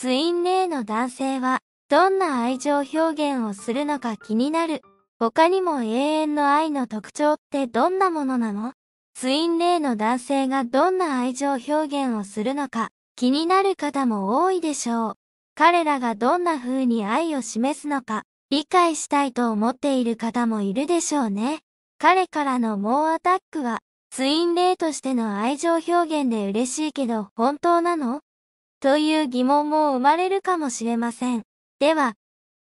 ツインレイの男性は、どんな愛情表現をするのか気になる。他にも永遠の愛の特徴ってどんなものなのツインレイの男性がどんな愛情表現をするのか気になる方も多いでしょう。彼らがどんな風に愛を示すのか理解したいと思っている方もいるでしょうね。彼からの猛アタックはツインレイとしての愛情表現で嬉しいけど本当なのという疑問も生まれるかもしれません。では、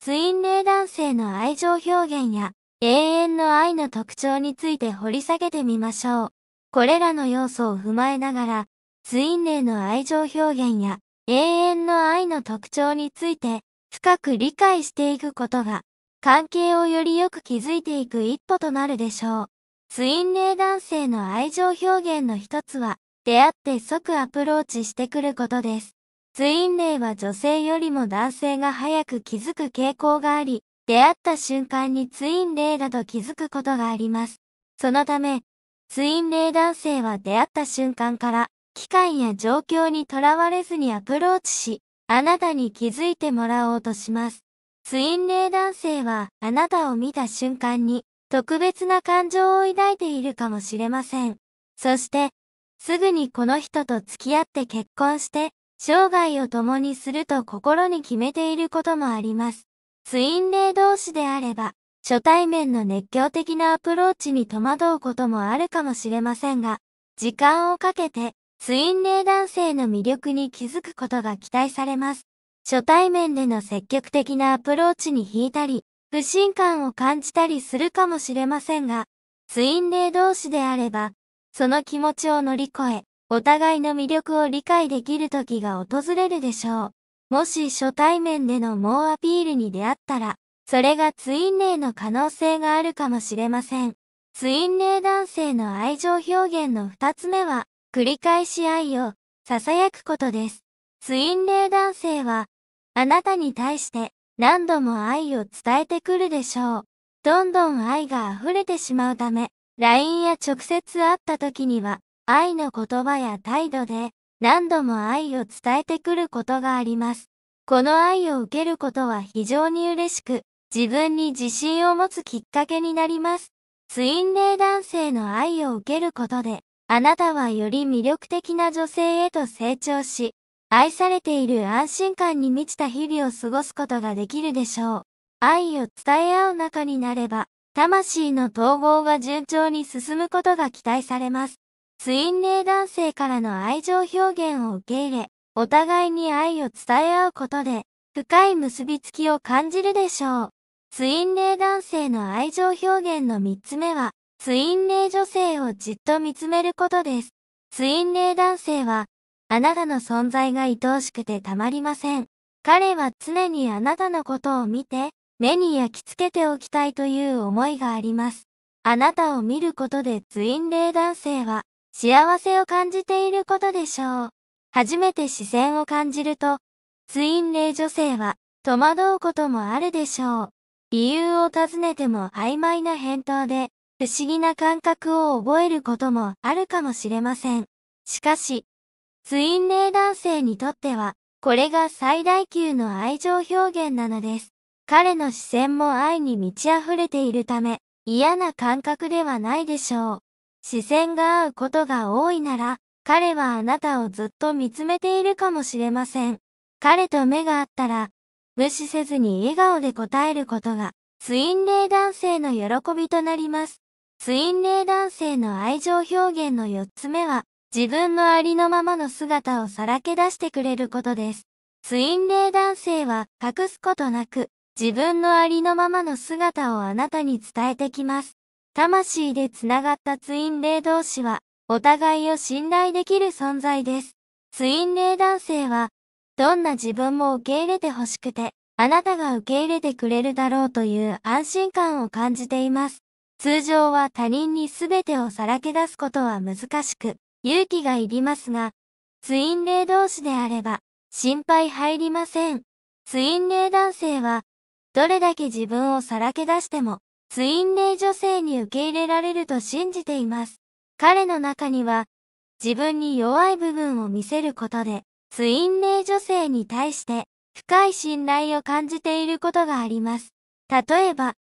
ツインレイ男性の愛情表現や永遠の愛の特徴について掘り下げてみましょう。これらの要素を踏まえながら、ツインレイの愛情表現や永遠の愛の特徴について深く理解していくことが関係をよりよく築いていく一歩となるでしょう。ツインレイ男性の愛情表現の一つは出会って即アプローチしてくることです。ツインレイは女性よりも男性が早く気づく傾向があり、出会った瞬間にツインレイだと気づくことがあります。そのため、ツインレイ男性は出会った瞬間から、機会や状況にとらわれずにアプローチし、あなたに気づいてもらおうとします。ツインレイ男性は、あなたを見た瞬間に、特別な感情を抱いているかもしれません。そして、すぐにこの人と付き合って結婚して、生涯を共にすると心に決めていることもあります。ツインレイ同士であれば、初対面の熱狂的なアプローチに戸惑うこともあるかもしれませんが、時間をかけて、ツインレイ男性の魅力に気づくことが期待されます。初対面での積極的なアプローチに引いたり、不信感を感じたりするかもしれませんが、ツインレイ同士であれば、その気持ちを乗り越え、お互いの魅力を理解できる時が訪れるでしょう。もし初対面での猛アピールに出会ったら、それがツインレイの可能性があるかもしれません。ツインレイ男性の愛情表現の二つ目は、繰り返し愛を囁くことです。ツインレイ男性は、あなたに対して何度も愛を伝えてくるでしょう。どんどん愛が溢れてしまうため、LINE や直接会った時には、愛の言葉や態度で何度も愛を伝えてくることがあります。この愛を受けることは非常に嬉しく、自分に自信を持つきっかけになります。ツインレイ男性の愛を受けることで、あなたはより魅力的な女性へと成長し、愛されている安心感に満ちた日々を過ごすことができるでしょう。愛を伝え合う中になれば、魂の統合が順調に進むことが期待されます。ツインレイ男性からの愛情表現を受け入れ、お互いに愛を伝え合うことで、深い結びつきを感じるでしょう。ツインレイ男性の愛情表現の三つ目は、ツインレイ女性をじっと見つめることです。ツインレイ男性は、あなたの存在が愛おしくてたまりません。彼は常にあなたのことを見て、目に焼き付けておきたいという思いがあります。あなたを見ることでツインレイ男性は、幸せを感じていることでしょう。初めて視線を感じると、ツインレイ女性は戸惑うこともあるでしょう。理由を尋ねても曖昧な返答で、不思議な感覚を覚えることもあるかもしれません。しかし、ツインレイ男性にとっては、これが最大級の愛情表現なのです。彼の視線も愛に満ち溢れているため、嫌な感覚ではないでしょう。視線が合うことが多いなら、彼はあなたをずっと見つめているかもしれません。彼と目が合ったら、無視せずに笑顔で答えることが、ツインレイ男性の喜びとなります。ツインレイ男性の愛情表現の4つ目は、自分のありのままの姿をさらけ出してくれることです。ツインレイ男性は隠すことなく、自分のありのままの姿をあなたに伝えてきます。魂でつながったツインレイ同士は、お互いを信頼できる存在です。ツインレイ男性は、どんな自分も受け入れてほしくて、あなたが受け入れてくれるだろうという安心感を感じています。通常は他人に全てをさらけ出すことは難しく、勇気がいりますが、ツインレイ同士であれば、心配入りません。ツインレイ男性は、どれだけ自分をさらけ出しても、ツインレイ女性に受け入れられると信じています。彼の中には、自分に弱い部分を見せることで、ツインレイ女性に対して深い信頼を感じていることがあります。例えば、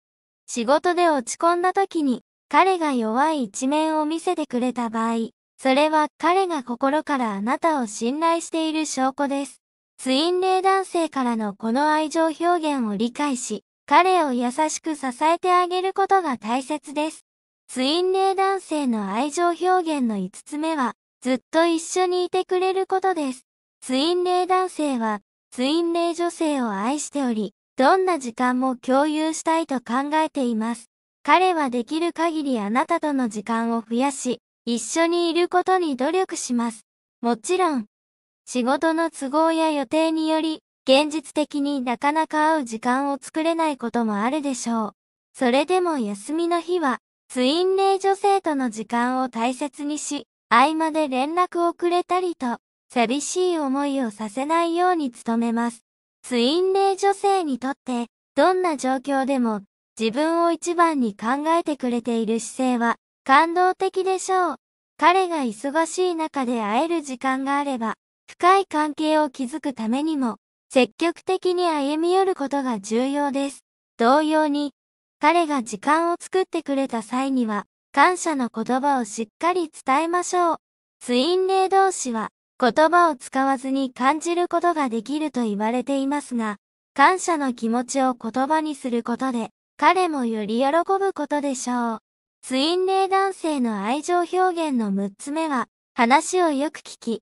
仕事で落ち込んだ時に彼が弱い一面を見せてくれた場合、それは彼が心からあなたを信頼している証拠です。ツインレイ男性からのこの愛情表現を理解し、彼を優しく支えてあげることが大切です。ツインレイ男性の愛情表現の5つ目は、ずっと一緒にいてくれることです。ツインレイ男性は、ツインレイ女性を愛しており、どんな時間も共有したいと考えています。彼はできる限りあなたとの時間を増やし、一緒にいることに努力します。もちろん、仕事の都合や予定により、現実的になかなか会う時間を作れないこともあるでしょう。それでも休みの日は、ツインレイ女性との時間を大切にし、合間で連絡をくれたりと、寂しい思いをさせないように努めます。ツインレイ女性にとって、どんな状況でも自分を一番に考えてくれている姿勢は感動的でしょう。彼が忙しい中で会える時間があれば、深い関係を築くためにも、積極的に歩み寄ることが重要です。同様に、彼が時間を作ってくれた際には、感謝の言葉をしっかり伝えましょう。ツインレイ同士は、言葉を使わずに感じることができると言われていますが、感謝の気持ちを言葉にすることで、彼もより喜ぶことでしょう。ツインレイ男性の愛情表現の6つ目は、話をよく聞き、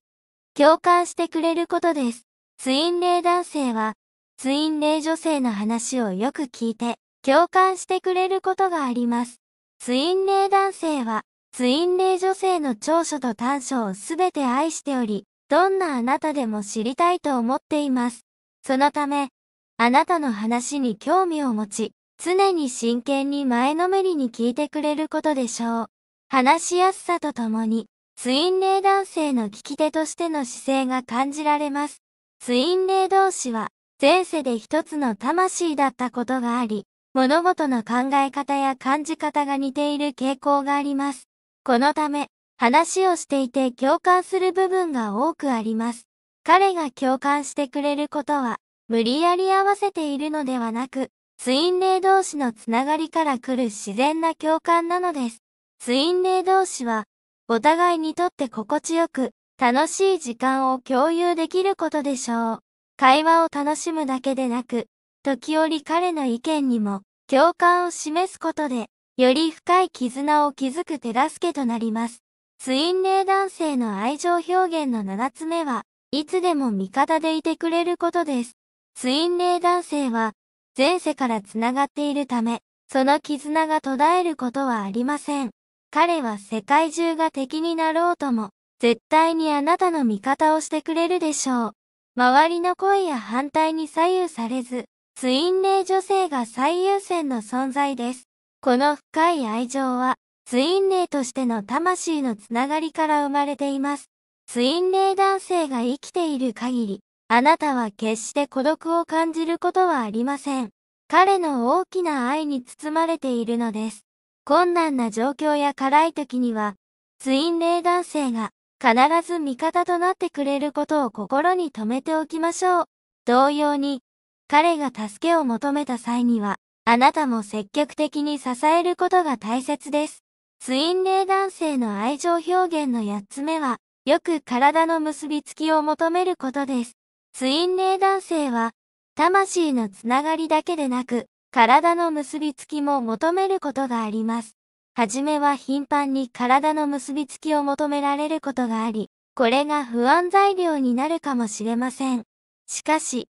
共感してくれることです。ツインレイ男性は、ツインレイ女性の話をよく聞いて、共感してくれることがあります。ツインレイ男性は、ツインレイ女性の長所と短所をすべて愛しており、どんなあなたでも知りたいと思っています。そのため、あなたの話に興味を持ち、常に真剣に前のめりに聞いてくれることでしょう。話しやすさとともに、ツインレイ男性の聞き手としての姿勢が感じられます。ツインレイ同士は、前世で一つの魂だったことがあり、物事の考え方や感じ方が似ている傾向があります。このため、話をしていて共感する部分が多くあります。彼が共感してくれることは、無理やり合わせているのではなく、ツインレイ同士のつながりから来る自然な共感なのです。ツインレイ同士は、お互いにとって心地よく、楽しい時間を共有できることでしょう。会話を楽しむだけでなく、時折彼の意見にも共感を示すことで、より深い絆を築く手助けとなります。ツインレイ男性の愛情表現の7つ目は、いつでも味方でいてくれることです。ツインレイ男性は、前世から繋がっているため、その絆が途絶えることはありません。彼は世界中が敵になろうとも、絶対にあなたの味方をしてくれるでしょう。周りの声や反対に左右されず、ツインレイ女性が最優先の存在です。この深い愛情は、ツインレイとしての魂のつながりから生まれています。ツインレイ男性が生きている限り、あなたは決して孤独を感じることはありません。彼の大きな愛に包まれているのです。困難な状況や辛い時には、ツインレイ男性が必ず味方となってくれることを心に留めておきましょう。同様に、彼が助けを求めた際には、あなたも積極的に支えることが大切です。ツインレイ男性の愛情表現の8つ目は、よく体の結びつきを求めることです。ツインレイ男性は、魂のつながりだけでなく、体の結びつきも求めることがあります。はじめは頻繁に体の結びつきを求められることがあり、これが不安材料になるかもしれません。しかし、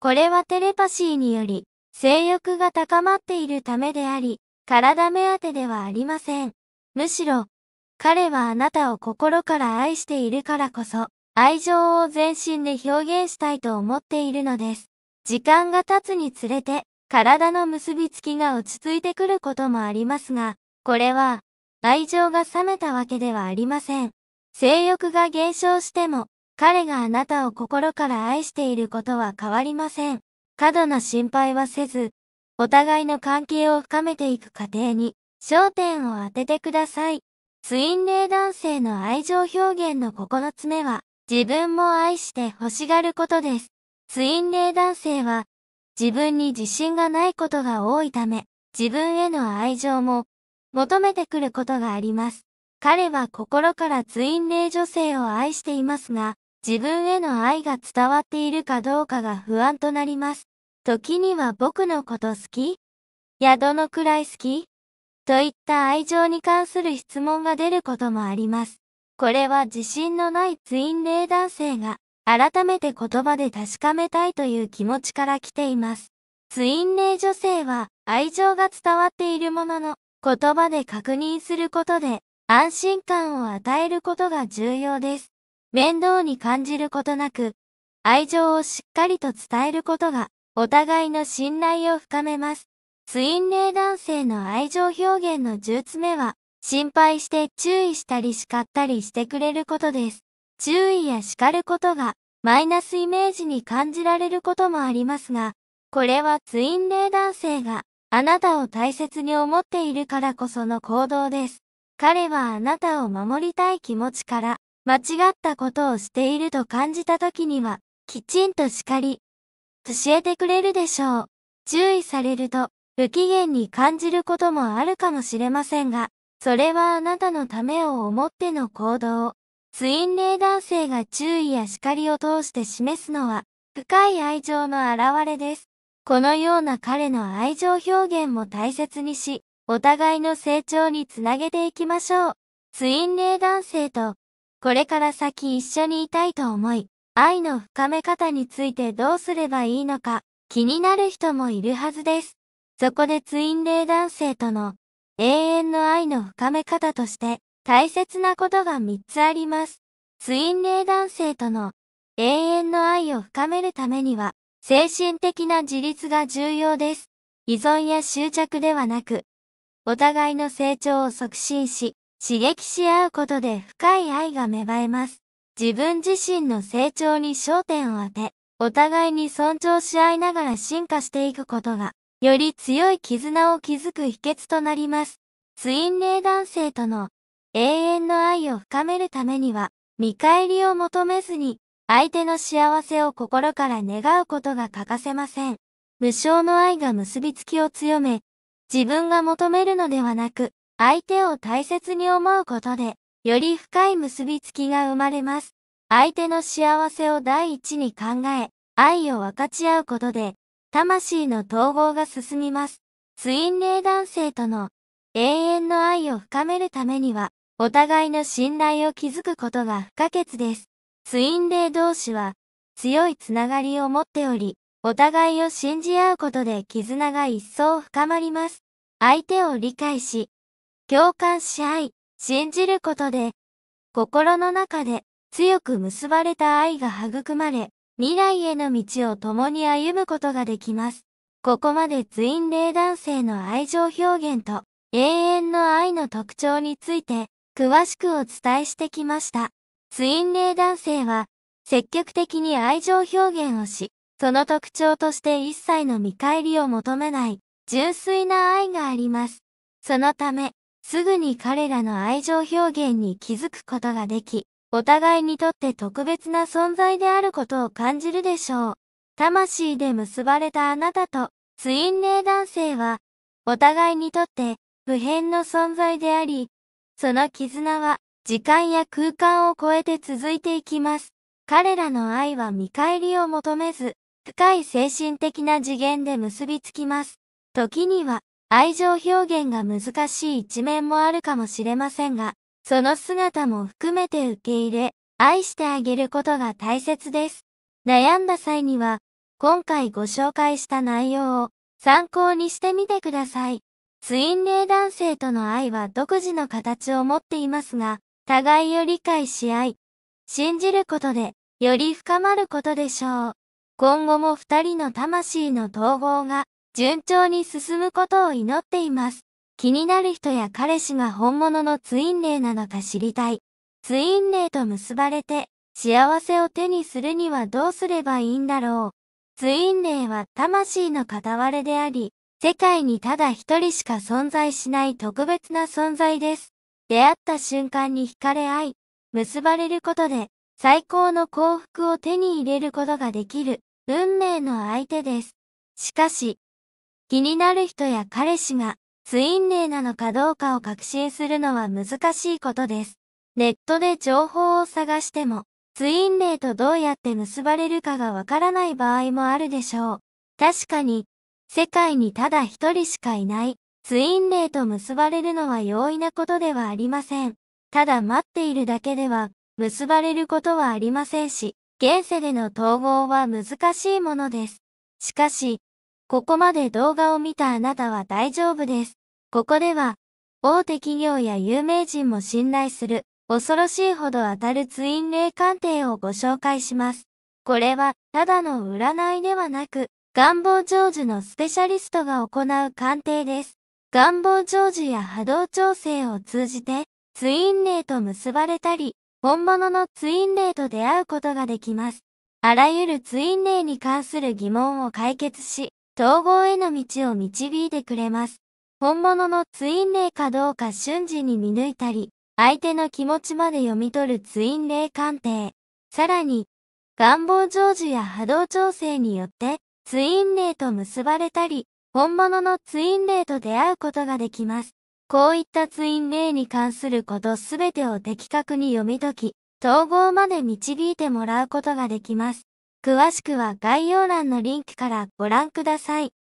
これはテレパシーにより、性欲が高まっているためであり、体目当てではありません。むしろ、彼はあなたを心から愛しているからこそ、愛情を全身で表現したいと思っているのです。時間が経つにつれて、体の結びつきが落ち着いてくることもありますが、これは、愛情が冷めたわけではありません。性欲が減少しても、彼があなたを心から愛していることは変わりません。過度な心配はせず、お互いの関係を深めていく過程に焦点を当ててください。ツインレイ男性の愛情表現の9つ目は、自分も愛して欲しがることです。ツインレイ男性は、自分に自信がないことが多いため、自分への愛情も求めてくることがあります。彼は心からツインレイ女性を愛していますが、自分への愛が伝わっているかどうかが不安となります。時には僕のこと好きやどのくらい好きといった愛情に関する質問が出ることもあります。これは自信のないツインレイ男性が改めて言葉で確かめたいという気持ちから来ています。ツインレイ女性は愛情が伝わっているものの言葉で確認することで安心感を与えることが重要です。面倒に感じることなく、愛情をしっかりと伝えることが、お互いの信頼を深めます。ツインレイ男性の愛情表現の十つ目は、心配して注意したり叱ったりしてくれることです。注意や叱ることが、マイナスイメージに感じられることもありますが、これはツインレイ男性があなたを大切に思っているからこその行動です。彼はあなたを守りたい気持ちから、間違ったことをしていると感じた時には、きちんと叱り、教えてくれるでしょう。注意されると、不機嫌に感じることもあるかもしれませんが、それはあなたのためを思っての行動。ツインレイ男性が注意や叱りを通して示すのは、深い愛情の表れです。このような彼の愛情表現も大切にし、お互いの成長につなげていきましょう。ツインレイ男性と、これから先一緒にいたいと思い、愛の深め方についてどうすればいいのか、気になる人もいるはずです。そこでツインレイ男性との、永遠の愛の深め方として、大切なことが3つあります。ツインレイ男性との、永遠の愛を深めるためには、精神的な自立が重要です。依存や執着ではなく、お互いの成長を促進し、刺激し合うことで深い愛が芽生えます。自分自身の成長に焦点を当て、お互いに尊重し合いながら進化していくことが、より強い絆を築く秘訣となります。ツインレイ男性との永遠の愛を深めるためには、見返りを求めずに、相手の幸せを心から願うことが欠かせません。無償の愛が結びつきを強め、自分が求めるのではなく、相手を大切に思うことで、より深い結びつきが生まれます。相手の幸せを第一に考え、愛を分かち合うことで、魂の統合が進みます。ツインレイ男性との永遠の愛を深めるためには、お互いの信頼を築くことが不可欠です。ツインレイ同士は強いつながりを持っており、お互いを信じ合うことで絆が一層深まります。相手を理解し、共感し合い、信じることで、心の中で強く結ばれた愛が育まれ、未来への道を共に歩むことができます。ここまでツインレイ男性の愛情表現と永遠の愛の特徴について詳しくお伝えしてきました。ツインレイ男性は、積極的に愛情表現をし、その特徴として一切の見返りを求めない、純粋な愛があります。そのため、すぐに彼らの愛情表現に気づくことができ、お互いにとって特別な存在であることを感じるでしょう。魂で結ばれたあなたと、ツインレイ男性は、お互いにとって、普遍の存在であり、その絆は、時間や空間を超えて続いていきます。彼らの愛は見返りを求めず、深い精神的な次元で結びつきます。時には、愛情表現が難しい一面もあるかもしれませんが、その姿も含めて受け入れ、愛してあげることが大切です。悩んだ際には、今回ご紹介した内容を参考にしてみてください。ツインレイ男性との愛は独自の形を持っていますが、互いを理解し合い、信じることで、より深まることでしょう。今後も二人の魂の統合が、順調に進むことを祈っています。気になる人や彼氏が本物のツインレイなのか知りたい。ツインレイと結ばれて、幸せを手にするにはどうすればいいんだろう。ツインレイは魂の片割れであり、世界にただ一人しか存在しない特別な存在です。出会った瞬間に惹かれ合い、結ばれることで、最高の幸福を手に入れることができる、運命の相手です。しかし、気になる人や彼氏が、ツインレイなのかどうかを確信するのは難しいことです。ネットで情報を探しても、ツインレイとどうやって結ばれるかがわからない場合もあるでしょう。確かに、世界にただ一人しかいない、ツインレイと結ばれるのは容易なことではありません。ただ待っているだけでは結ばれることはありませんし、現世での統合は難しいものです。しかし、ここまで動画を見たあなたは大丈夫です。ここでは、大手企業や有名人も信頼する、恐ろしいほど当たるツインレイ鑑定をご紹介します。これは、ただの占いではなく、願望成就のスペシャリストが行う鑑定です。願望成就や波動調整を通じて、ツインレイと結ばれたり、本物のツインレイと出会うことができます。あらゆるツインレイに関する疑問を解決し、統合への道を導いてくれます。本物のツインレイかどうか瞬時に見抜いたり、相手の気持ちまで読み取るツインレイ鑑定。さらに、願望成就や波動調整によって、ツインレイと結ばれたり、本物のツインレイと出会うことができます。こういったツインレイに関することすべてを的確に読み解き、統合まで導いてもらうことができます。詳しくは概要欄のリンクからご覧ください。